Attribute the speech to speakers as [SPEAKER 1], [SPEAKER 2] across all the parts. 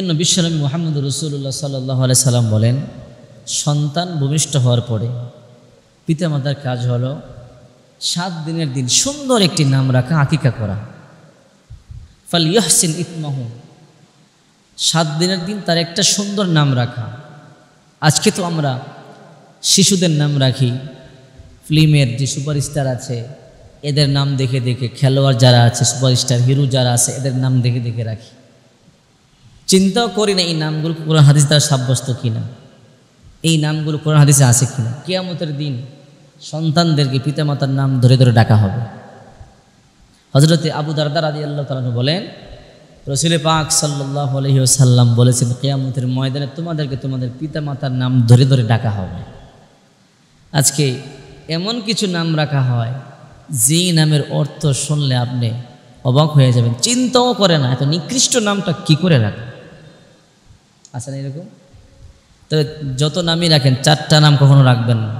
[SPEAKER 1] জন্য বিশ্বনবী মোহাম্মদ রসুল্লাহ সাল্লাহ সাল্লাম বলেন সন্তান ভূমিষ্ঠ হওয়ার পরে পিতামাতার কাজ হলো সাত দিনের দিন সুন্দর একটি নাম রাখা আকিকা করা ফাল ইহসিন ইতমাহ সাত দিনের দিন তার একটা সুন্দর নাম রাখা আজকে তো আমরা শিশুদের নাম রাখি ফিল্মের যে সুপারস্টার আছে এদের নাম দেখে দেখে খেলোয়াড় যারা আছে সুপারস্টার হিরো যারা আছে এদের নাম দেখে দেখে রাখি চিন্তাও করি না এই নামগুলো কোরআন হাদিস দ্বারা সাব্যস্ত কিনা এই নামগুলো কোরআন হাদিসে আছে কিনা কেয়ামতের দিন সন্তানদেরকে পিতামাতার নাম ধরে ধরে ডাকা হবে হজরতে আবু দারদার আদি আল্লাহ তালন বলেন রসুল পাক সাল্লাহ আলহিউসাল্লাম বলেছেন কেয়ামতের ময়দানে তোমাদেরকে তোমাদের পিতামাতার নাম ধরে ধরে ডাকা হবে আজকে এমন কিছু নাম রাখা হয় যেই নামের অর্থ শুনলে আপনি অবাক হয়ে যাবেন চিন্তাও করে না এত নিকৃষ্ট নামটা কি করে রাখে আছে না এরকম তবে যত নামই রাখেন চারটা নাম কখনো রাখবেন না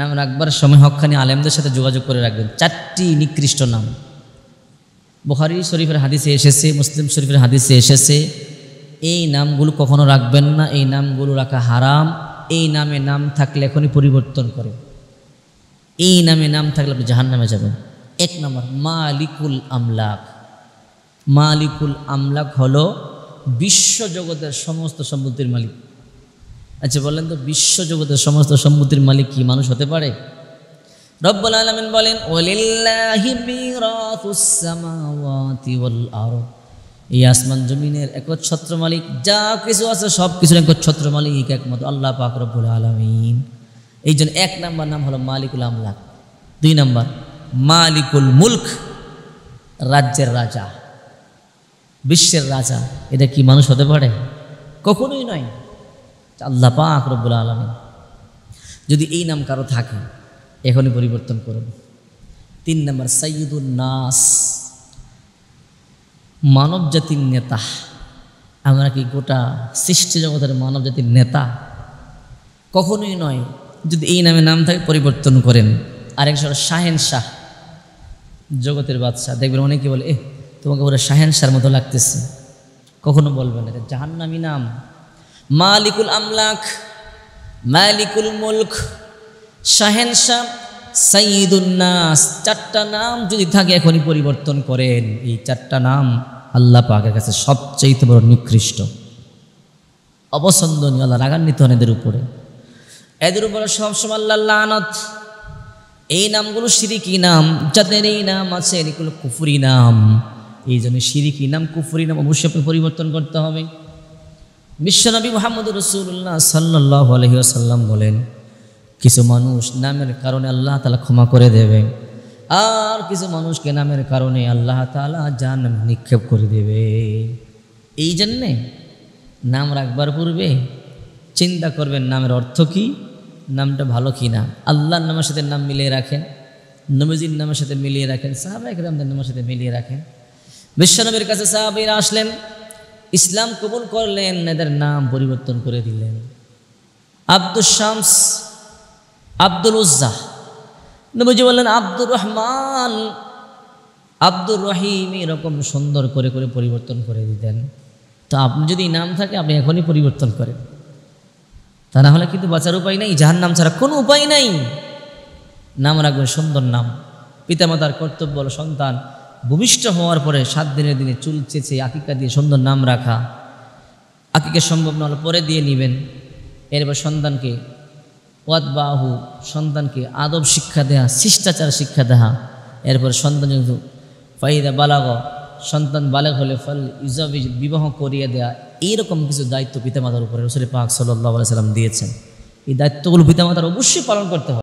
[SPEAKER 1] নাম রাখবার সময় হকখানি আলেমদের সাথে যোগাযোগ করে রাখবেন চারটি নিকৃষ্ট নাম বুখারি শরীফের হাদিসে এসেছে মুসলিম শরীফের হাদিসে এসেছে এই নামগুলো কখনো রাখবেন না এই নামগুলো রাখা হারাম এই নামে নাম থাকলে এখনই পরিবর্তন করে এই নামে নাম থাকলে আপনি জাহান নামে যাবেন এক নম্বর মালিকুল আমলাক মালিকুল আমলাক হলো বিশ্বজগতের সমস্ত সম্পত্তির মালিক আচ্ছা বলেন তো বিশ্বজগতের সমস্ত সম্পত্তির মালিক কি মানুষ হতে পারে রব্বুল আলমিন বলেন ওলিল্লাহি মিরাথুস-সামাওয়াতি এই আসমান জমিনের একচ্ছত্র মালিক যা কিছু আছে সব কিছুর একচ্ছত্র মালিক একমাত্র আল্লাহ পাক রব্বুল আলমিন এই জন্য এক নাম্বার নাম হলো মালিকুল আমলা দুই নাম্বার মালিকুল মুলক রাজ্যের রাজা বিশ্বের রাজা এটা কি মানুষ হতে পারে কখনোই নয় আল্লাহ পাক রব্বুল আলমী যদি এই নাম কারো থাকে এখনই পরিবর্তন করুন তিন নম্বর সৈয়দুল নাস মানব জাতির নেতা আমরা কি গোটা সৃষ্টি জগতের মানব জাতির নেতা কখনোই নয় যদি এই নামে নাম থাকে পরিবর্তন করেন আরেক সর শাহেন শাহ জগতের বাদশাহ দেখবেন অনেকে বলে এ তোমাকে ওরা শাহেনশার মতো লাগতেছে কখনো বলবে না জাহান্নামি নাম মালিকুল আমলাক মালিকুল মুলক শাহেন সঈদ সাইদুন্নাস চারটা নাম যদি থাকে এখনই পরিবর্তন করেন এই চারটা নাম আল্লাহ পাকের কাছে সবচেয়ে বড় নিকৃষ্ট অপছন্দনীয় আল্লাহ রাগান্বিত হন এদের উপরে এদের উপরে সবসময় আল্লাহ আনত এই নামগুলো সিরিকি নাম যাদের এই নাম আছে এরিকুল কুফুরি নাম এই জন্য সিরিক নাম কুফরি নাম অবশ্যই পরিবর্তন করতে হবে বিশ্বনবী মোহাম্মদ রসুল্লাহ সাল্লাহ আলহিসাল্লাম বলেন কিছু মানুষ নামের কারণে আল্লাহ তালা ক্ষমা করে দেবে আর কিছু মানুষকে নামের কারণে আল্লাহ তালা যার নাম নিক্ষেপ করে দেবে এই জন্যে নাম রাখবার পূর্বে চিন্তা করবেন নামের অর্থ কি নামটা ভালো কি না আল্লাহর নামের সাথে নাম মিলিয়ে রাখেন নবীজির নামের সাথে মিলিয়ে রাখেন সাহাবাহিক রামদের নামের সাথে মিলিয়ে রাখেন বিশ্বনবীর কাছে সাহাবিরা আসলেন ইসলাম কবুল করলেন এদের নাম পরিবর্তন করে দিলেন আব্দুল শামস আব্দুল উজ্জাহ নবীজি বললেন আব্দুর রহমান আব্দুর রহিম এরকম সুন্দর করে করে পরিবর্তন করে দিতেন তো আপনি যদি নাম থাকে আপনি এখনই পরিবর্তন করেন তা না হলে কিন্তু বাঁচার উপায় নেই যাহার নাম ছাড়া কোনো উপায় নাই নাম রাখবেন সুন্দর নাম পিতামাতার কর্তব্য সন্তান ভূমিষ্ঠ হওয়ার পরে সাত দিনের দিনে চুল চেঁচে আকিকা দিয়ে সুন্দর নাম রাখা আকিকে সম্ভব না হলে পরে দিয়ে নেবেন এরপর সন্তানকে ওয়াদ বাহু সন্তানকে আদব শিক্ষা দেয়া শিষ্টাচার শিক্ষা দেয়া এরপর সন্তান যেহেতু ফাইদা বালাগ সন্তান বালাগ হলে ফল ইজাবি বিবাহ করিয়ে দেয়া এইরকম কিছু দায়িত্ব পিতামাতার উপরে রসুল পাক সাল্লাহ সাল্লাম দিয়েছেন এই দায়িত্বগুলো পিতামাতার অবশ্যই পালন করতে হবে